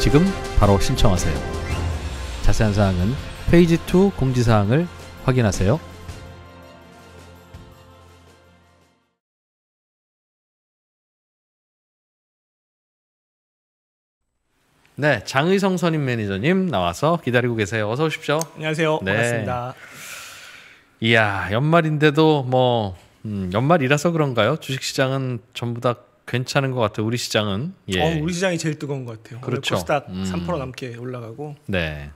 지금 바로 신청하세요. 자세한 사항은 페이지 2 공지사항을 확인하세요. 네, 장의성 선임 매니저님 나와서 기다리고 계세요. 어서 오십시오. 안녕하세요. 네. 반갑습니다. 이야, 연말인데도 뭐 음, 연말이라서 그런가요? 주식시장은 전부 다 괜찮은 것 같아요. 우리 시장은. 예. 어, 우리 시장이 제일 뜨거운 것 같아요. 그렇죠. 코스닥 음. 3% 넘게 올라가고. 네.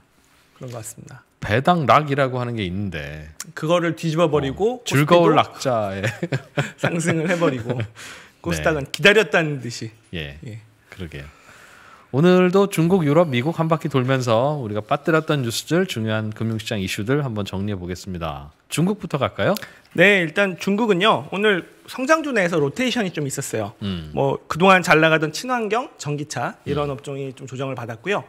그런 것 같습니다. 배당 락이라고 하는 게 있는데 그거를 뒤집어 버리고 어, 즐거울 낙자에 상승을 해버리고 네. 코스닥은 네. 기다렸다는 듯이. 예. 예. 그러게 오늘도 중국, 유럽, 미국 한 바퀴 돌면서 우리가 빠뜨렸던 뉴스들, 중요한 금융시장 이슈들 한번 정리해 보겠습니다. 중국부터 갈까요? 네, 일단 중국은요. 오늘 성장주 내에서 로테이션이 좀 있었어요. 음. 뭐 그동안 잘 나가던 친환경, 전기차 이런 음. 업종이 좀 조정을 받았고요.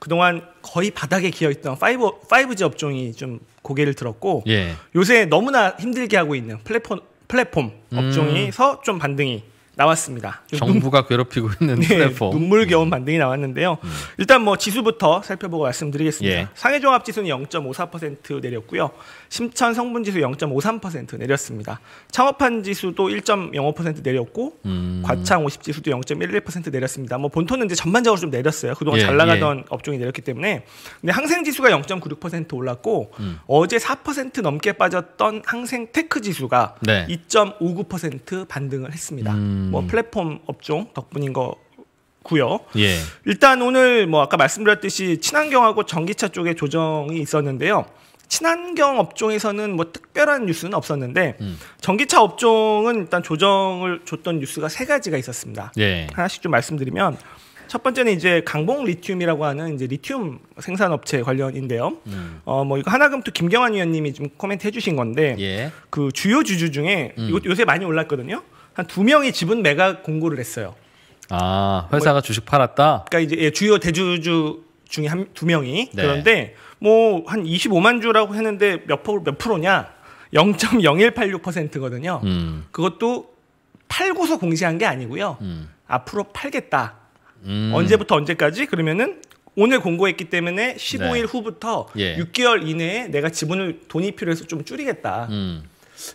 그동안 거의 바닥에 기어있던 5, 5G 업종이 좀 고개를 들었고 예. 요새 너무나 힘들게 하고 있는 플랫폼, 플랫폼 업종이서 음. 좀 반등이 나왔습니다. 정부가 괴롭히고 있는 네, 플랫폼. 눈물겨운 음. 반등이 나왔는데요. 음. 일단 뭐 지수부터 살펴보고 말씀드리겠습니다. 예. 상해종합 지수는 0.54% 내렸고요. 심천 성분 지수 0.53% 내렸습니다. 창업한 지수도 1.05% 내렸고 음. 과창 50 지수도 0.11% 내렸습니다. 뭐 본토는 이제 전반적으로 좀 내렸어요. 그동안 예, 잘 나가던 예. 업종이 내렸기 때문에. 근데 항생 지수가 0.96% 올랐고 음. 어제 4% 넘게 빠졌던 항생 테크 지수가 네. 2.59% 반등을 했습니다. 음. 뭐 음. 뭐 플랫폼 업종 덕분인 거 고요. 예. 일단 오늘 뭐 아까 말씀드렸듯이 친환경하고 전기차 쪽에 조정이 있었는데요. 친환경 업종에서는 뭐 특별한 뉴스는 없었는데 음. 전기차 업종은 일단 조정을 줬던 뉴스가 세 가지가 있었습니다. 예. 하나씩 좀 말씀드리면 첫 번째는 이제 강봉 리튬이라고 하는 이제 리튬 생산 업체 관련인데요. 음. 어뭐 이거 하나금투 김경환 위원님이 좀 코멘트 해주신 건데 예. 그 주요 주주 중에 음. 요, 요새 많이 올랐거든요. 한두 명이 지분 매각 공고를 했어요. 아 뭐 회사가 뭐, 주식 팔았다. 그러니까 이제 예, 주요 대주주 중에 한 두 명이 네. 그런데 뭐 한 25만 주라고 했는데 몇, 프로, 몇 프로냐? 0.0186%거든요. 음. 그것도 팔고서 공시한 게 아니고요. 음. 앞으로 팔겠다. 음. 언제부터 언제까지? 그러면은 오늘 공고했기 때문에 15일 네. 후부터 예. 6개월 이내에 내가 지분을 돈이 필요해서 좀 줄이겠다. 음.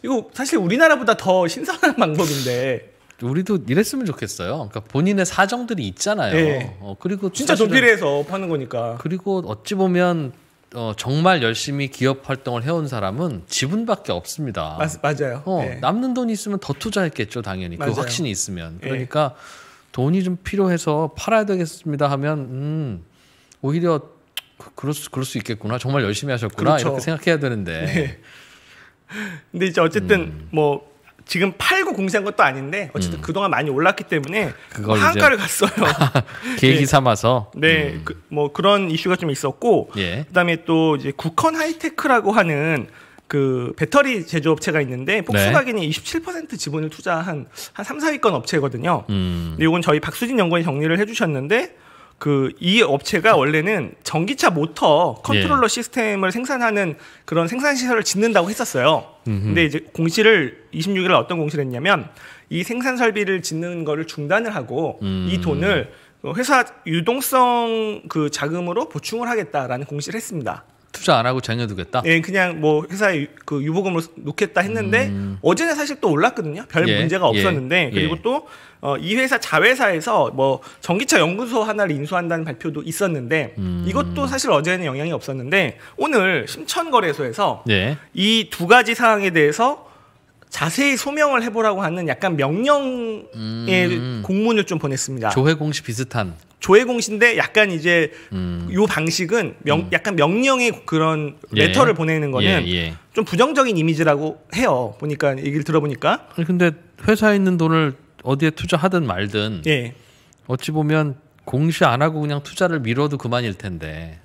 이거 사실 우리나라보다 더 신선한 방법인데. 우리도 이랬으면 좋겠어요. 그러니까 본인의 사정들이 있잖아요. 네. 어, 그리고 진짜 도피해서 파는 거니까. 그리고 어찌 보면 어, 정말 열심히 기업 활동을 해온 사람은 지분밖에 없습니다. 맞, 아요 어, 네. 남는 돈이 있으면 더 투자했겠죠, 당연히. 그 맞아요. 그 확신이 있으면. 네. 그러니까 네. 돈이 좀 필요해서 팔아야 되겠습니다 하면, 음, 오히려 그, 그럴, 수, 그럴 수 있겠구나. 정말 열심히 하셨구나. 그렇죠. 이렇게 생각해야 되는데. 네. 근데 이제 어쨌든 음. 뭐 지금 팔고 공세한 것도 아닌데 어쨌든 음. 그동안 많이 올랐기 때문에 뭐 한가를 갔어요. 계기 네. 삼아서. 네, 음. 그, 뭐 그런 이슈가 좀 있었고 예. 그다음에 또 이제 국헌 하이테크라고 하는 그 배터리 제조업체가 있는데 폭스바겐이 네. 27% 지분을 투자한 한 3, 4위권 업체거든요. 음. 근데 이건 저희 박수진 연구원이 정리를 해주셨는데 그이 업체가 원래는 전기차 모터 컨트롤러 예. 시스템을 생산하는 그런 생산 시설을 짓는다고 했었어요. 음흠. 근데 이제 공시를 26일 어떤 공시를 했냐면 이 생산 설비를 짓는 거를 중단을 하고 음. 이 돈을 그 회사 유동성 그 자금으로 보충을 하겠다라는 공시를 했습니다. 투자 안 하고 쟁여두겠다. 예, 그냥 뭐 회사에 그 유보금으로 놓겠다 했는데 음. 어제는 사실 또 올랐거든요. 별 예, 문제가 예, 없었는데 예, 그리고 예. 또이 어, 회사 자회사에서 뭐 전기차 연구소 하나를 인수한다는 발표도 있었는데 음. 이것도 사실 어제는 영향이 없었는데 오늘 심천거래소에서 예. 이두 가지 사항에 대해서 자세히 소명을 해보라고 하는 약간 명령의 음. 공문을 좀 보냈습니다. 조회 공시 비슷한. 조회 공신데 약간 이제 음. 요 방식은 명, 음. 약간 명령의 그런 예. 레터를 보내는 거는 예, 예. 좀 부정적인 이미지라고 해요. 보니까 얘기를 들어보니까. 아니, 근데 회사에 있는 돈을 어디에 투자하든 말든 예. 어찌 보면 공시 안 하고 그냥 투자를 미뤄도 그만일 텐데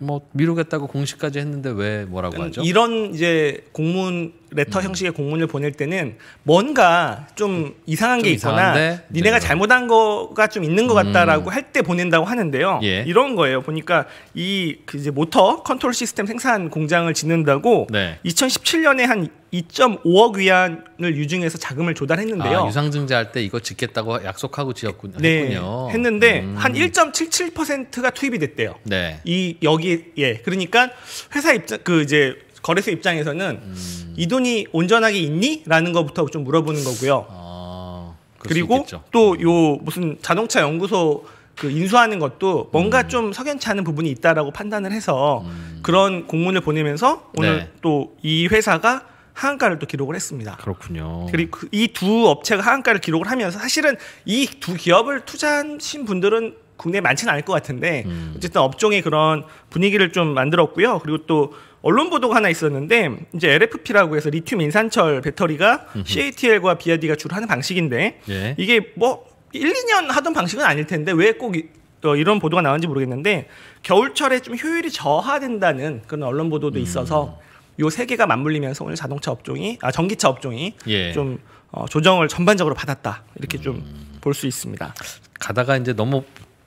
뭐 미루겠다고 공시까지 했는데 왜 뭐라고 음, 하죠? 이런 이제 공문 레터 음. 형식의 공문을 보낼 때는 뭔가 좀 음. 이상한 좀게 있거나 이상한데? 니네가 네. 잘못한 거가 좀 있는 것 같다라고 음. 할때 보낸다고 하는데요. 예. 이런 거예요. 보니까 이 그 이제 모터 컨트롤 시스템 생산 공장을 짓는다고 네. 2017년에 한 2.5억 위안을 유증해서 자금을 조달했는데요. 아, 유상증자 할 때 이거 짓겠다고 약속하고 지었군요. 네, 했는데 음. 한 1.77%가 투입이 됐대요. 네. 이 여기 예. 그러니까 회사 입장 그 이제 거래소 입장에서는 음. 이 돈이 온전하게 있니? 라는 것부터 좀 물어보는 거고요. 아, 그리고 또 요 무슨 자동차 연구소 그 인수하는 것도 뭔가 음. 좀 석연치 않은 부분이 있다라고 판단을 해서 음. 그런 공문을 보내면서 오늘 네. 또이 회사가 하한가를 또 기록을 했습니다. 그렇군요. 그리고 그 이두 업체가 하한가를 기록을 하면서 사실은 이 두 기업을 투자하신 분들은 국내에 많지는 않을 것 같은데 음. 어쨌든 업종의 그런 분위기를 좀 만들었고요. 그리고 또 언론 보도가 하나 있었는데 이제 LFP라고 해서 리튬 인산철 배터리가 음흠. CATL과 BRD가 주로 하는 방식인데 예. 이게 뭐 1, 2년 하던 방식은 아닐 텐데 왜꼭 또 어, 이런 보도가 나왔는지 모르겠는데 겨울철에 좀 효율이 저하된다는 그런 언론 보도도 음. 있어서 요 세 개가 맞물리면서 오늘 자동차 업종이 아 전기차 업종이 예. 좀 어, 조정을 전반적으로 받았다 이렇게 좀 볼수 음. 있습니다. 가다가 이제 너무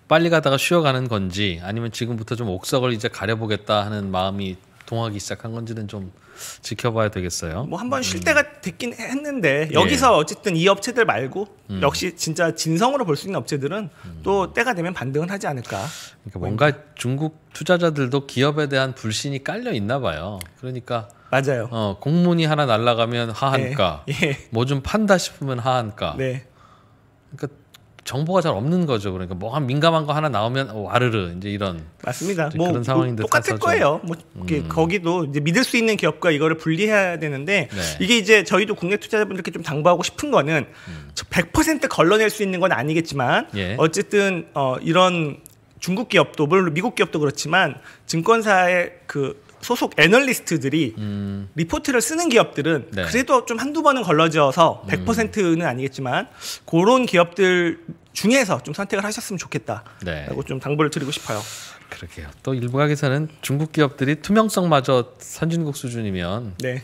빨리 가다가 쉬어가는 건지 아니면 지금부터 좀 옥석을 이제 가려보겠다 하는 마음이 동하기 시작한 건지는 좀 지켜봐야 되겠어요. 뭐 한번 쉴 때가 됐긴 했는데 예. 여기서 예. 어쨌든 이 업체들 말고 음. 역시 진짜 진성으로 볼 수 있는 업체들은 음. 또 때가 되면 반등은 하지 않을까. 그러니까 뭔가 중국 투자자들도 기업에 대한 불신이 깔려 있나 봐요. 그러니까 맞아요. 어, 공문이 하나 날라가면 하한가. 네. 예. 예. 뭐 뭐좀 판다 싶으면 하한가. 네. 그러니까 정보가 잘 없는 거죠. 그러니까 뭐 한 민감한 거 하나 나오면 어, 와르르 이제 이런 맞습니다. 뭐 그런 상황인데 똑같을 거예요. 뭐 음. 거기도 이제 믿을 수 있는 기업과 이거를 분리해야 되는데 네. 이게 이제 저희도 국내 투자자분들께 좀 당부하고 싶은 거는 음. 100% 걸러낼 수 있는 건 아니겠지만 예. 어쨌든 어 이런 중국 기업도 물론 미국 기업도 그렇지만 증권사의 그 소속 애널리스트들이 음. 리포트를 쓰는 기업들은 네. 그래도 좀 한두 번은 걸러져서 100%는 음. 아니겠지만 그런 기업들 중에서 좀 선택을 하셨으면 좋겠다라고 네. 좀 당부를 드리고 싶어요. 그러게요. 또 일부각에서는 중국 기업들이 투명성마저 선진국 수준이면 네.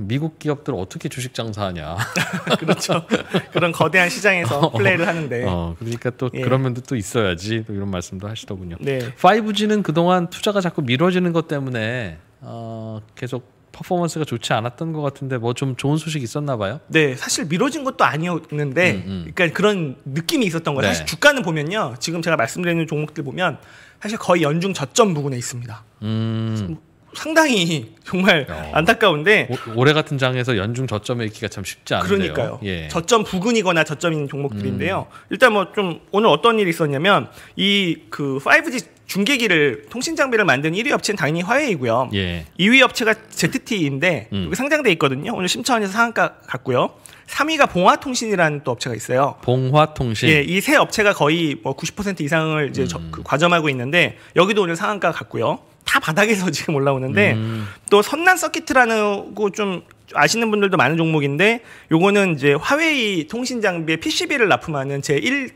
미국 기업들 어떻게 주식 장사하냐. 그렇죠. 그런 거대한 시장에서 어. 플레이를 하는데. 어, 그러니까 또 예. 그런 면도 또 있어야지. 또 이런 말씀도 하시더군요. 네. 5G는 그동안 투자가 자꾸 미뤄지는 것 때문에 어, 계속 퍼포먼스가 좋지 않았던 것 같은데 뭐 좀 좋은 소식 있었나 봐요? 네, 사실 미뤄진 것도 아니었는데, 음, 음. 그러니까 그런 느낌이 있었던 거예요. 네. 사실 주가는 보면요, 지금 제가 말씀드리는 종목들 보면 사실 거의 연중 저점 부근에 있습니다. 음. 뭐 상당히 정말 어. 안타까운데 오, 올해 같은 장에서 연중 저점에 있기가 참 쉽지 않은데요. 그러니까요. 예. 저점 부근이거나 저점인 종목들인데요. 음. 일단 뭐 좀 오늘 어떤 일이 있었냐면 이 그 5G 중계기를 통신 장비를 만든 1위 업체는 당연히 화웨이고요. 예. 2위 업체가 ZTE인데 음. 여기 상장돼 있거든요. 오늘 심천에서 상한가 갔고요. 3위가 봉화통신이라는 또 업체가 있어요. 봉화통신. 예, 이 세 업체가 거의 뭐 90% 이상을 이제 음. 저, 그 과점하고 있는데 여기도 오늘 상한가 갔고요. 다 바닥에서 지금 올라오는데 음. 또 선난 서킷이라는거 좀 아시는 분들도 많은 종목인데 요거는 이제 화웨이 통신 장비의 PCB를 납품하는 제1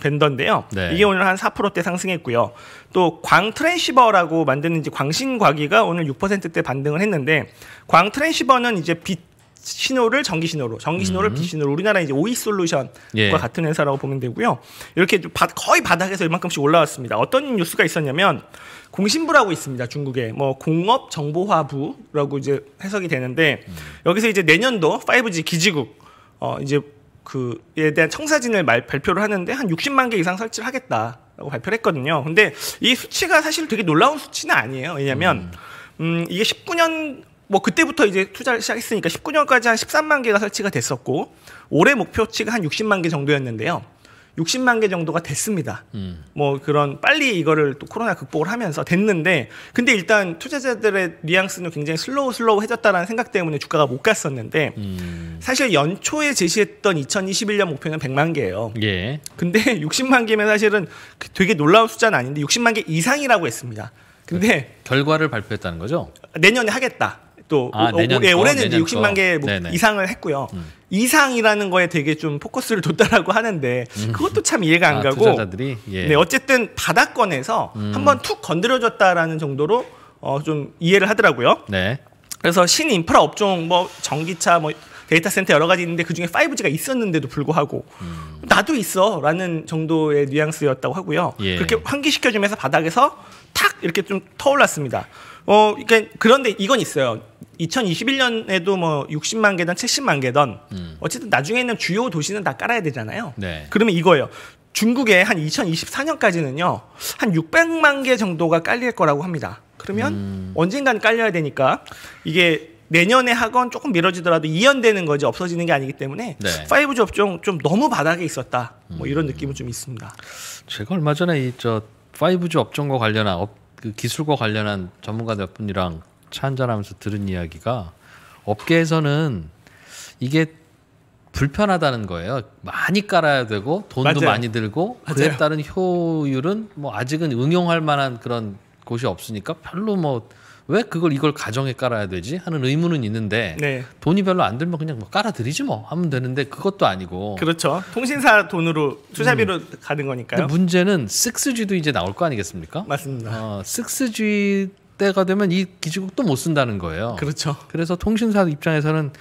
벤더인데요. 네. 이게 오늘 한 4%대 상승했고요. 또 광 트랜시버라고 만드는 이제 광신과기가 오늘 6%대 반등을 했는데 광 트랜시버는 이제 빛 신호를 전기 신호로, 전기 신호를 음. 비신호로 우리나라 이제 오이 솔루션과 예. 같은 회사라고 보면 되고요. 이렇게 바, 거의 바닥에서 이만큼씩 올라왔습니다. 어떤 뉴스가 있었냐면 공신부라고 있습니다. 중국에 뭐 공업 정보화부라고 이제 해석이 되는데 음. 여기서 이제 내년도 5G 기지국 어 이제 그에 대한 청사진을 말, 발표를 하는데 한 60만 개 이상 설치를 하겠다라고 발표를 했거든요. 근데 이 수치가 사실 되게 놀라운 수치는 아니에요. 왜냐면 음. 음, 이게 19년 뭐 그때부터 이제 투자를 시작했으니까 19년까지 한 13만 개가 설치가 됐었고 올해 목표치가 한 60만 개 정도였는데요. 60만 개 정도가 됐습니다. 음. 뭐 그런 빨리 이거를 또 코로나 극복을 하면서 됐는데 근데 일단 투자자들의 뉘앙스는 굉장히 슬로우 슬로우 해졌다라는 생각 때문에 주가가 못 갔었는데 음. 사실 연초에 제시했던 2021년 목표는 100만 개예요. 예. 근데 60만 개면 사실은 되게 놀라운 숫자는 아닌데 60만 개 이상이라고 했습니다. 근데 결과를 발표했다는 거죠? 내년에 하겠다. 또 아, 오, 내년 예, 올해는 이제 60만 개뭐 이상을 했고요. 음. 이상이라는 거에 되게 좀 포커스를 뒀다라고 하는데 음. 그것도 참 이해가 안 아, 가고 투자자들이 예. 네, 어쨌든 바닥권에서 음. 한번 툭 건드려줬다라는 정도로 어, 좀 이해를 하더라고요. 네. 그래서 신인프라 업종 뭐 전기차 뭐 데이터 센터 여러 가지 있는데 그중에 5G가 있었는데도 불구하고 음. 나도 있어라는 정도의 뉘앙스였다고 하고요. 예. 그렇게 환기시켜 주면서 바닥에서 탁 이렇게 좀 터올랐습니다. 어, 그러니까 그런데 이건 있어요. 2021년에도 뭐 60만 개든 70만 개든 음. 어쨌든 나중에는 주요 도시는 다 깔아야 되잖아요. 네. 그러면 이거예요. 중국에 한 2024년까지는요. 한 600만 개 정도가 깔릴 거라고 합니다. 그러면 음. 언젠간 깔려야 되니까 이게 내년에 학원 조금 미뤄지더라도 이연되는 거지 없어지는 게 아니기 때문에 네. 5G 업종좀 너무 바닥에 있었다. 뭐 이런 음. 느낌은 좀 있습니다. 제가 얼마 전에 이 저 5G 업종과 관련한 업, 그 기술과 관련한 전문가들 분이랑 차 한잔하면서 들은 이야기가 업계에서는 이게 불편하다는 거예요. 많이 깔아야 되고 돈도 맞아요. 많이 들고 그에 따른 효율은 뭐 아직은 응용할 만한 그런 곳이 없으니까 별로 뭐 왜 그걸 이걸 가정에 깔아야 되지 하는 의문은 있는데 네. 돈이 별로 안 들면 그냥 뭐 깔아드리지 뭐 하면 되는데 그것도 아니고 그렇죠 통신사 돈으로 투자비로 음. 가는 거니까요 문제는 6G도 이제 나올 거 아니겠습니까 맞습니다 어, 6G 때가 되면 이 기지국도 못 쓴다는 거예요. 그렇죠. 그래서 통신사 입장에서는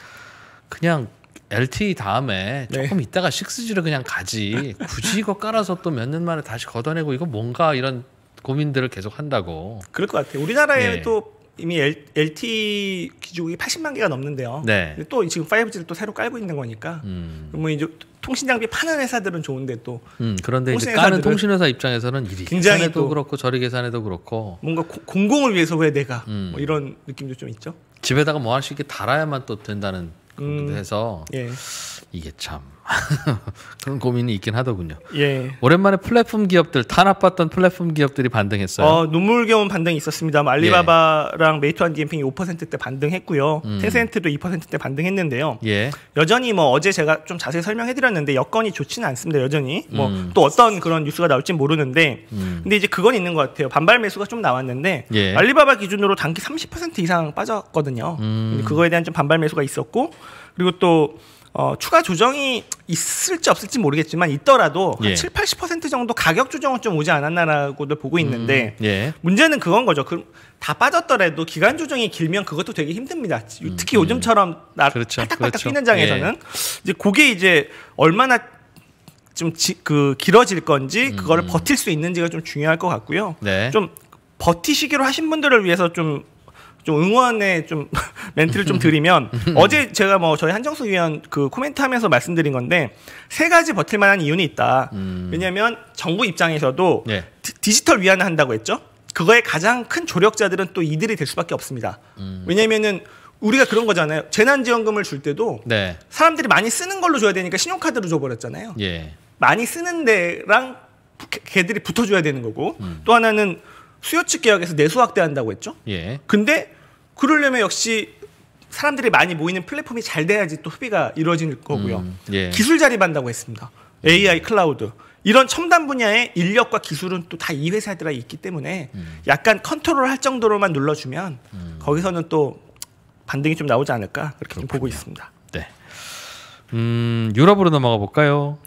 그냥 LTE 다음에 네. 조금 네. 있다가 6G로 그냥 가지. 굳이 이거 깔아서 또 몇 년 만에 다시 걷어내고 이거 뭔가 이런 고민들을 계속 한다고. 그럴 것 같아요. 우리나라에 네. 또 이미 L, LTE 기지국이 80만 개가 넘는데요. 네. 또 지금 5G를 또 새로 깔고 있는 거니까. 음. 그러면 이제 통신 장비 파는 회사들은 좋은데 또 음, 그런데 이제 까는 통신회사 입장에서는 일이 굉장히 또 그렇고 저리 계산해도 그렇고 뭔가 고, 공공을 위해서 왜 내가 뭐 음. 뭐 이런 느낌도 좀 있죠. 집에다가 뭐 할 수 있게 달아야만 또 된다는 그런 음, 해서 예. 이게 참 그런 고민이 있긴 하더군요. 예. 오랜만에 플랫폼 기업들 탄압받던 플랫폼 기업들이 반등했어요. 어, 눈물겨운 반등이 있었습니다. 뭐 알리바바랑 예. 메이투안 디엠핑이 5%대 반등했고요. 음. 텐센트도 2%대 반등했는데요. 예. 여전히 뭐 어제 제가 좀 자세히 설명해드렸는데 여건이 좋지는 않습니다. 여전히 뭐또 음. 어떤 그런 뉴스가 나올지 모르는데 음. 근데 이제 그건 있는 것 같아요. 반발 매수가 좀 나왔는데 예. 알리바바 기준으로 단기 30% 이상 빠졌거든요. 음. 그거에 대한 좀 반발 매수가 있었고 그리고 또 어, 추가 조정이 있을지 없을지 모르겠지만 있더라도 예. 한 7, 80% 정도 가격 조정은 좀 오지 않았나라고도 보고 음, 있는데 음, 예. 문제는 그건 거죠. 그, 다 빠졌더라도 기간 조정이 길면 그것도 되게 힘듭니다. 음, 특히 음, 요즘처럼 나 그렇죠, 딱딱딱 그렇죠. 뛰는 장에서는 예. 이제 그게 이제 얼마나 좀 그 길어질 건지 음. 그거를 버틸 수 있는지가 좀 중요할 것 같고요. 네. 좀 버티시기로 하신 분들을 위해서 좀좀 응원의 좀 멘트를 좀 드리면 어제 제가 뭐 저희 한정수 위원 그 코멘트하면서 말씀드린 건데 세 가지 버틸 만한 이유는 있다. 음. 왜냐하면 정부 입장에서도 네. 디, 디지털 위안을 한다고 했죠. 그거에 가장 큰 조력자들은 또 이들이 될 수밖에 없습니다. 음. 왜냐면은 하 우리가 그런 거잖아요. 재난지원금을 줄 때도 네. 사람들이 많이 쓰는 걸로 줘야 되니까 신용카드로 줘버렸잖아요. 예. 많이 쓰는 데랑 걔들이 붙어줘야 되는 거고 음. 또 하나는 수요측 계약에서 내수 확대한다고 했죠. 예. 근데 그러려면 역시 사람들이 많이 모이는 플랫폼이 잘 돼야지 또 소비가 이루어질 거고요. 음, 예. 기술 자립한다고 했습니다. AI 클라우드 이런 첨단 분야의 인력과 기술은 또 다 이 회사들에 있기 때문에 음. 약간 컨트롤할 정도로만 눌러주면 음. 거기서는 또 반등이 좀 나오지 않을까 그렇게 좀 보고 있습니다. 네. 음, 유럽으로 넘어가 볼까요?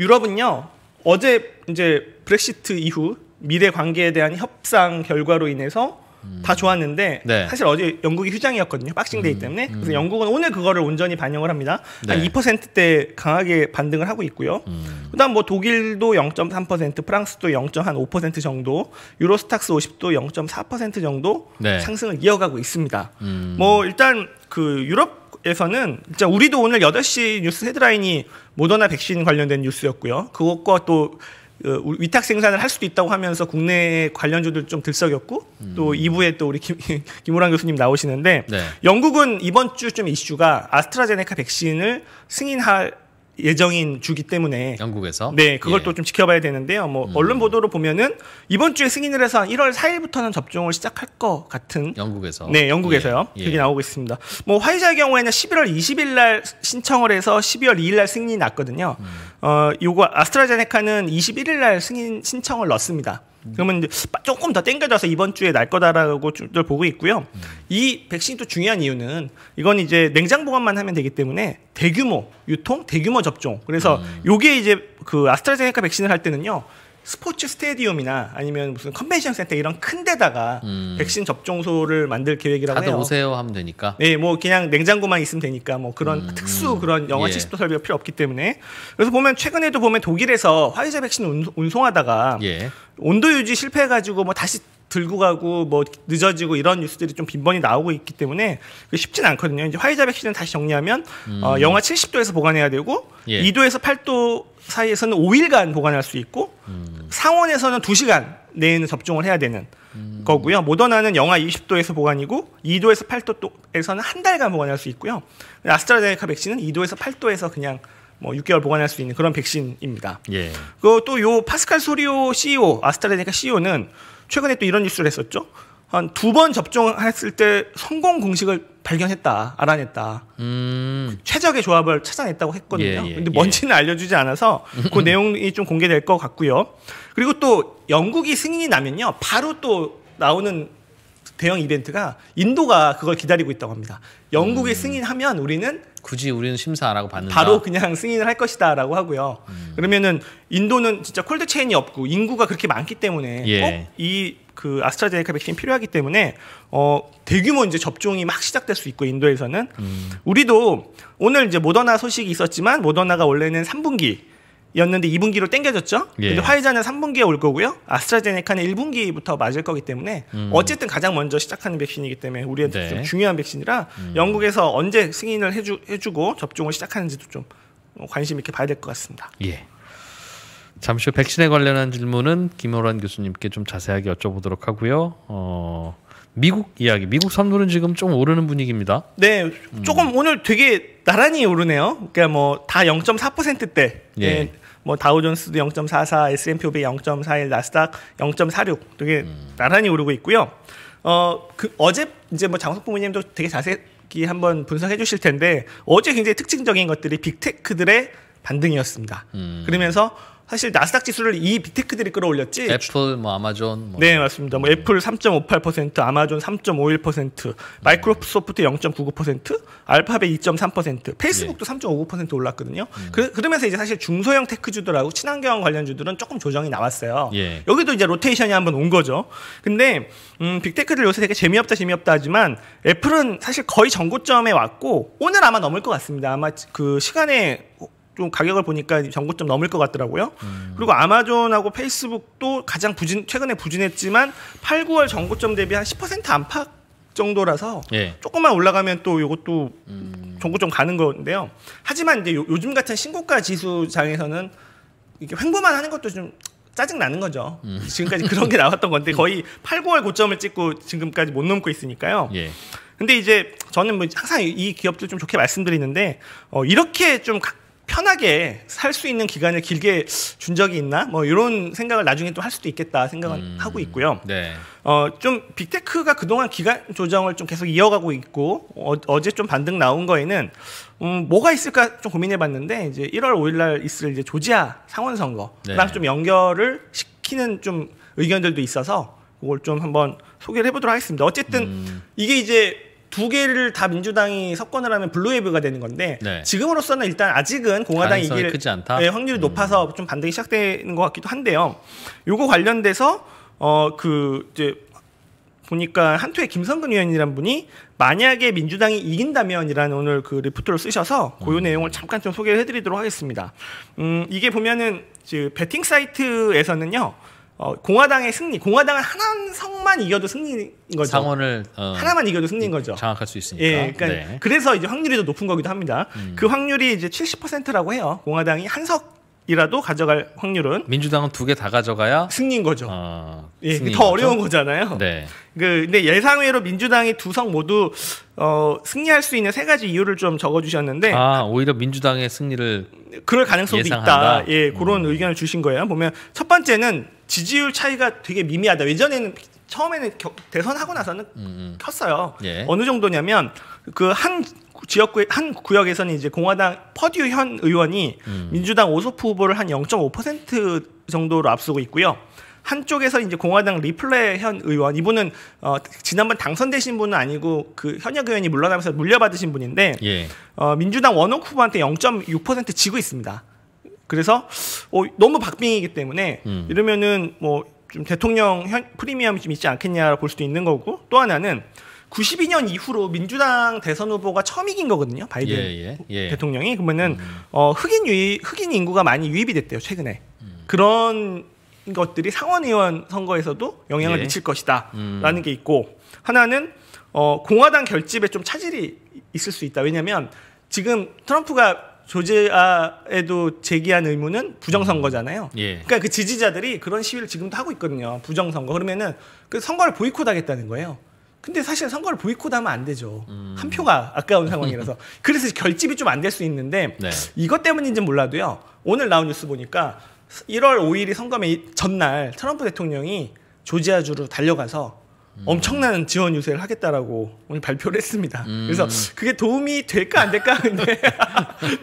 유럽은요 어제 이제 브렉시트 이후 미래 관계에 대한 협상 결과로 인해서 음. 다 좋았는데 네. 사실 어제 영국이 휴장이었거든요. 박싱데이 음. 때문에. 음. 그래서 영국은 오늘 그거를 온전히 반영을 합니다. 네. 한 2%대 강하게 반등을 하고 있고요. 음. 그다음 뭐 독일도 0.3%, 프랑스도 0.5% 정도, 유로스탁스 50도 0.4% 정도 네. 상승을 이어가고 있습니다. 음. 뭐 일단 그 유럽 에서는 진짜 우리도 오늘 8시 뉴스 헤드라인이 모더나 백신 관련된 뉴스였고요. 그것과 또 어, 위탁 생산을 할 수도 있다고 하면서 국내 관련주들 좀 들썩였고 음. 또 2부에 또 우리 김, 김우랑 교수님 나오시는데 네. 영국은 이번 주좀 이슈가 아스트라제네카 백신을 승인할 예정인 주기 때문에 영국에서 네 그걸 예. 또좀 지켜봐야 되는데요. 뭐 음. 언론 보도로 보면은 이번 주에 승인을 해서 한 1월 4일부터는 접종을 시작할 것 같은 영국에서 네 영국에서요 예. 그게 예. 나오고 있습니다. 뭐 화이자의 경우에는 11월 20일 날 신청을 해서 12월 2일 날 승인이 났거든요. 음. 어 요거 아스트라제네카는 21일 날 승인 신청을 넣습니다. 그러면 이제 조금 더 땡겨져서 이번 주에 날 거다라고 좀들 보고 있고요. 음. 이 백신 또 중요한 이유는 이건 이제 냉장 보관만 하면 되기 때문에 대규모 유통, 대규모 접종. 그래서 음. 요게 이제 그 아스트라제네카 백신을 할 때는요. 스포츠 스테디움이나 아니면 무슨 컨벤션 센터 이런 큰 데다가 음. 백신 접종소를 만들 계획이라고 다들 해요. 오세요 하면 되니까. 네, 뭐 그냥 냉장고만 있으면 되니까 뭐 그런 음. 특수 그런 영하 예. 70도 설비가 필요 없기 때문에 그래서 보면 최근에도 보면 독일에서 화이자 백신 운송하다가 예. 온도 유지 실패해가지고 뭐 다시 들고 가고 뭐 늦어지고 이런 뉴스들이 좀 빈번히 나오고 있기 때문에 쉽진 않거든요. 이제 화이자 백신은 다시 정리하면 어, 음. 어, 영하 70도에서 보관해야 되고 예. 2도에서 8도 사이에서는 5일간 보관할 수 있고 음. 상온에서는 2시간 내에는 접종을 해야 되는 음. 거고요. 모더나는 영하 20도에서 보관이고 2도에서 8도에서는 한 달간 보관할 수 있고요. 아스트라제네카 백신은 2도에서 8도에서 그냥 뭐 6개월 보관할 수 있는 그런 백신입니다. 예. 그 또 요 파스칼 소리오 CEO 아스트라제네카 CEO는 최근에 또 이런 뉴스를 했었죠. 한두번 접종했을 때 성공 공식을 발견했다, 알아냈다. 음. 최적의 조합을 찾아냈다고 했거든요. 예, 예, 근데 뭔지는 예. 알려주지 않아서 그 내용이 좀 공개될 것 같고요. 그리고 또 영국이 승인이 나면요, 바로 또 나오는 대형 이벤트가 인도가 그걸 기다리고 있다고 합니다. 영국이 음. 승인하면 우리는 굳이 우리는 심사 안 하고 받는다. 바로 그냥 승인을 할 것이다라고 하고요. 음. 그러면은 인도는 진짜 콜드 체인이 없고 인구가 그렇게 많기 때문에 예. 꼭이 그 아스트라제네카 백신이 필요하기 때문에 어 대규모 이제 접종이 막 시작될 수 있고 인도에서는 음. 우리도 오늘 이제 모더나 소식이 있었지만 모더나가 원래는 3분기 였는데 2분기로 땡겨졌죠. 예. 근데 화이자는 3분기에 올 거고요. 아스트라제네카는 1분기부터 맞을 거기 때문에 음. 어쨌든 가장 먼저 시작하는 백신이기 때문에 우리한테 네. 좀 중요한 백신이라 음. 영국에서 언제 승인을 해주, 해주고 접종을 시작하는지도 좀 관심 있게 봐야 될 것 같습니다. 예. 잠시 후 백신에 관련한 질문은 김호란 교수님께 좀 자세하게 여쭤보도록 하고요. 어, 미국 이야기. 미국 선물은 지금 좀 오르는 분위기입니다. 네, 조금 음. 오늘 되게 나란히 오르네요. 그러니까 뭐 다 0.4%대. 예. 예. 뭐 다우존스도 0.44, S&P 500 0.41, 나스닥 0.46. 되게 음. 나란히 오르고 있고요. 어, 그 어제 이제 뭐 장석 부모님도 되게 자세히 한번 분석해 주실 텐데 어제 굉장히 특징적인 것들이 빅테크들의 반등이었습니다. 음. 그러면서 사실 나스닥 지수를 이 빅테크들이 끌어올렸지. 애플, 뭐 아마존. 뭐. 네, 맞습니다. 뭐 애플 3.58%, 아마존 3.51%, 마이크로소프트 0.99%, 알파벳 2.3%, 페이스북도 예. 3 5 5 올랐거든요. 음. 그, 러면서 이제 사실 중소형 테크주들하고 친환경 관련주들은 조금 조정이 나왔어요. 예. 여기도 이제 로테이션이 한번 온 거죠. 근데 음, 빅테크들 요새 되게 재미없다 재미없다 하지만 애플은 사실 거의 정고점에 왔고 오늘 아마 넘을 것 같습니다. 아마 그 시간에 좀 가격을 보니까 전고점 넘을 것 같더라고요. 음. 그리고 아마존하고 페이스북도 가장 부진 최근에 부진했지만 8, 9월 전고점 대비 한 10% 안팎 정도라서 예. 조금만 올라가면 또 이것도 음. 전고점 가는 건데요. 하지만 이제 요, 요즘 같은 신고가 지수장에서는 이게 횡보만 하는 것도 좀 짜증 나는 거죠. 음. 지금까지 그런 게 나왔던 건데 거의 8, 9월 고점을 찍고 지금까지 못 넘고 있으니까요. 예. 근데 이제 저는 뭐 항상 이 기업들 좀 좋게 말씀드리는데 어, 이렇게 좀 각, 편하게 살 수 있는 기간을 길게 준 적이 있나? 뭐 이런 생각을 나중에 또 할 수도 있겠다 생각은 음, 하고 있고요. 네. 어좀 빅테크가 그동안 기간 조정을 좀 계속 이어가고 있고 어, 제좀 반등 나온 거에는 음, 뭐가 있을까 좀 고민해봤는데 이제 1월 5일날 있을 이제 조지아 상원 선거랑 네. 좀 연결을 시키는 좀 의견들도 있어서 그걸 좀 한번 소개를 해보도록 하겠습니다. 어쨌든 음. 이게 이제 두 개를 다 민주당이 석권을 하면 블루웨이브가 되는 건데 네. 지금으로서는 일단 아직은 공화당이 이길 네, 확률이 음. 높아서 좀 반등이 시작되는 것 같기도 한데요. 요거 관련돼서 어 그 이제 보니까 한투의 김성근 의원이란 분이 만약에 민주당이 이긴다면이라는 오늘 그 리포트를 쓰셔서 고요 음. 내용을 잠깐 좀 소개를 해드리도록 하겠습니다. 음 이게 보면은 즉 베팅 사이트에서는요 어, 공화당의 승리, 공화당은 하나 성만 이겨도 승리인 거죠. 상원을 어, 하나만 이겨도 승리인 거죠. 장악할 수 있으니까. 예, 그러니까 네. 그래서 이제 확률이 더 높은 거기도 합니다. 음. 그 확률이 이제 70%라고 해요. 공화당이 한석 이라도 가져갈 확률은 민주당은 두 개 다 가져가야 승리인 거죠. 어, 예, 더 어려운 거 거잖아요. 네. 그 근데 예상외로 민주당이 두 석 모두 어, 승리할 수 있는 세 가지 이유를 좀 적어주셨는데 아 오히려 민주당의 승리를 그럴 가능성도 예상한다. 있다. 예, 그런 음. 의견을 주신 거예요. 보면 첫 번째는 지지율 차이가 되게 미미하다. 예전에는 처음에는 겨, 대선하고 나서는 음. 음. 켰어요. 예. 어느 정도냐면 그 한 지역구 한 구역에서는 이제 공화당 퍼듀 현 의원이 음. 민주당 오소프 후보를 한 0.5% 정도로 앞서고 있고요. 한쪽에서 이제 공화당 리플레 현 의원 이분은 어, 지난번 당선되신 분은 아니고 그 현역 의원이 물러나면서 물려받으신 분인데 예. 어, 민주당 원옥 후보한테 0.6% 지고 있습니다. 그래서 어, 너무 박빙이기 때문에 음. 이러면은 뭐좀 대통령 프리미엄이 좀 있지 않겠냐라고 볼 수도 있는 거고 또 하나는 92년 이후로 민주당 대선 후보가 처음 이긴 거거든요. 바이든 예, 예, 예. 대통령이 그러면은 음. 어, 흑인 유입, 흑인 인구가 많이 유입이 됐대요 최근에 음. 그런 것들이 상원의원 선거에서도 영향을 예. 미칠 것이다라는 음. 게 있고 하나는 어, 공화당 결집에 좀 차질이 있을 수 있다. 왜냐하면 지금 트럼프가 조지아에도 제기한 의무는 부정선거잖아요. 음. 예. 그러니까 그 지지자들이 그런 시위를 지금도 하고 있거든요. 부정선거. 그러면은 그 선거를 보이콧하겠다는 거예요. 근데 사실 선거를 보이콧하면 안 되죠. 음. 한 표가 아까운 상황이라서. 그래서 결집이 좀 안 될 수 있는데 네. 이것 때문인지 몰라도요. 오늘 나온 뉴스 보니까 1월 5일이 선거 매 전날 트럼프 대통령이 조지아주로 달려가서 음. 엄청난 지원 유세를 하겠다라고 오늘 발표를 했습니다. 음. 그래서 그게 도움이 될까 안 될까 근데 네.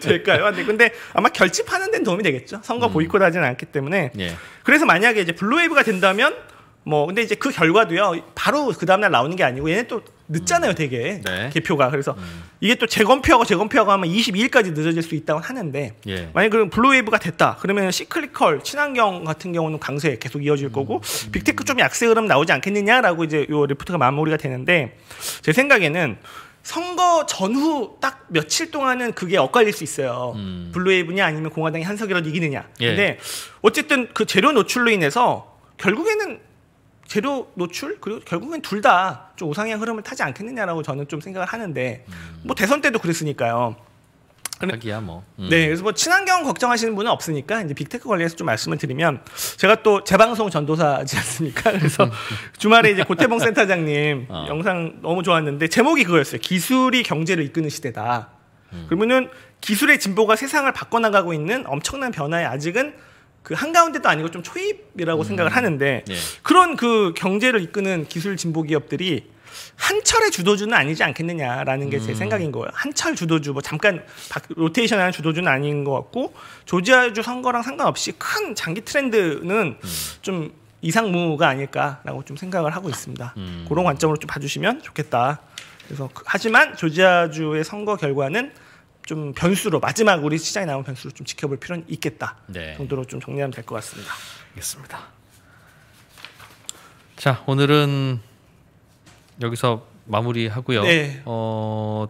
될까요? 안 돼. 근데 아마 결집하는 데는 도움이 되겠죠. 선거 음. 보이콧하지는 않기 때문에. 예. 그래서 만약에 이제 블루웨이브가 된다면 뭐 근데 이제 그 결과도요 바로 그 다음날 나오는 게 아니고 얘네 또 늦잖아요 음. 되게 네. 개표가 그래서 음. 이게 또 재검표하고 재검표하고 하면 22일까지 늦어질 수 있다고 하는데 예. 만약 그럼 블루웨이브가 됐다 그러면 시클리컬 친환경 같은 경우는 강세 계속 이어질 음. 거고 음. 빅테크 좀 약세 흐름 나오지 않겠느냐라고 이제 요 리포트가 마무리가 되는데 제 생각에는 선거 전후 딱 며칠 동안은 그게 엇갈릴 수 있어요. 음. 블루웨이브냐 아니면 공화당이 한석이라도 이기느냐. 예. 근데 어쨌든 그 재료 노출로 인해서 결국에는 재료 노출 그리고 결국엔 둘 다 좀 우상향 흐름을 타지 않겠느냐라고 저는 좀 생각을 하는데 음. 뭐 대선 때도 그랬으니까요. 하기야 뭐. 음. 네, 그래서 뭐 친환경 걱정하시는 분은 없으니까 이제 빅테크 관련해서 좀 말씀을 드리면 제가 또 재방송 전도사지 않습니까? 그래서 주말에 이제 고태봉 센터장님 어. 영상 너무 좋았는데 제목이 그거였어요. 기술이 경제를 이끄는 시대다. 음. 그러면은 기술의 진보가 세상을 바꿔나가고 있는 엄청난 변화에 아직은 그 한가운데도 아니고 좀 초입이라고 음. 생각을 하는데 예. 그런 그 경제를 이끄는 기술 진보 기업들이 한철의 주도주는 아니지 않겠느냐라는 게제 음. 생각인 거예요. 한철 주도주 뭐 잠깐 로테이션하는 주도주는 아닌 것 같고 조지아주 선거랑 상관없이 큰 장기 트렌드는 음. 좀 이상무가 아닐까라고 좀 생각을 하고 있습니다. 음. 그런 관점으로 좀 봐주시면 좋겠다. 그래서 그, 하지만 조지아주의 선거 결과는 좀 변수로 마지막 우리 시장에 나온 변수로 좀 지켜볼 필요는 있겠다 네. 정도로 좀 정리하면 될 것 같습니다. 알겠습니다. 자 오늘은 여기서 마무리하고요. 네. 어,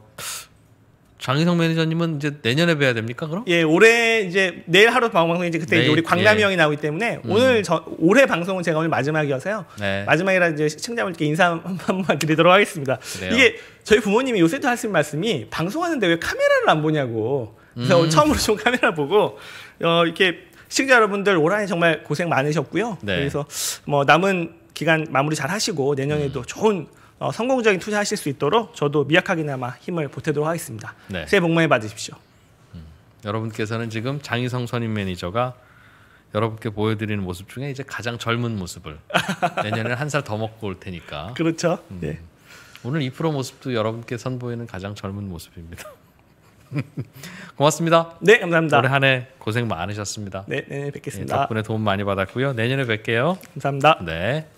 장희성 매니저님은 이제 내년에 뵈야 됩니까 그럼? 예 올해 이제 내일 하루 방송 이제 그때 내일, 이제 우리 광남이 예. 형이 나오기 때문에 음. 오늘 저 올해 방송은 제가 오늘 마지막이어서요. 네. 마지막이라 이제 시청자분께 인사 한 번만 드리도록 하겠습니다. 그래요. 이게 저희 부모님이 요새도 하신 말씀이 방송하는데 왜 카메라를 안 보냐고. 그래서 음. 처음으로 좀 카메라 보고 어, 이렇게 시청자 여러분들 올 한해 정말 고생 많으셨고요. 네. 그래서 뭐 남은 기간 마무리 잘 하시고 내년에도 음. 좋은 어, 성공적인 투자하실 수 있도록 저도 미약하기나마 힘을 보태도록 하겠습니다. 네. 새해 복 많이 받으십시오. 음, 여러분께서는 지금 장희성 선임 매니저가 여러분께 보여드리는 모습 중에 이제 가장 젊은 모습을 내년에는 한살 더 먹고 올 테니까. 그렇죠. 음, 네. 오늘 2% 모습도 여러분께 선보이는 가장 젊은 모습입니다. 고맙습니다. 네, 감사합니다. 올해 한 해 고생 많으셨습니다. 네, 내 네, 뵙겠습니다. 예, 덕분에 도움 많이 받았고요. 내년에 뵐게요. 감사합니다. 네.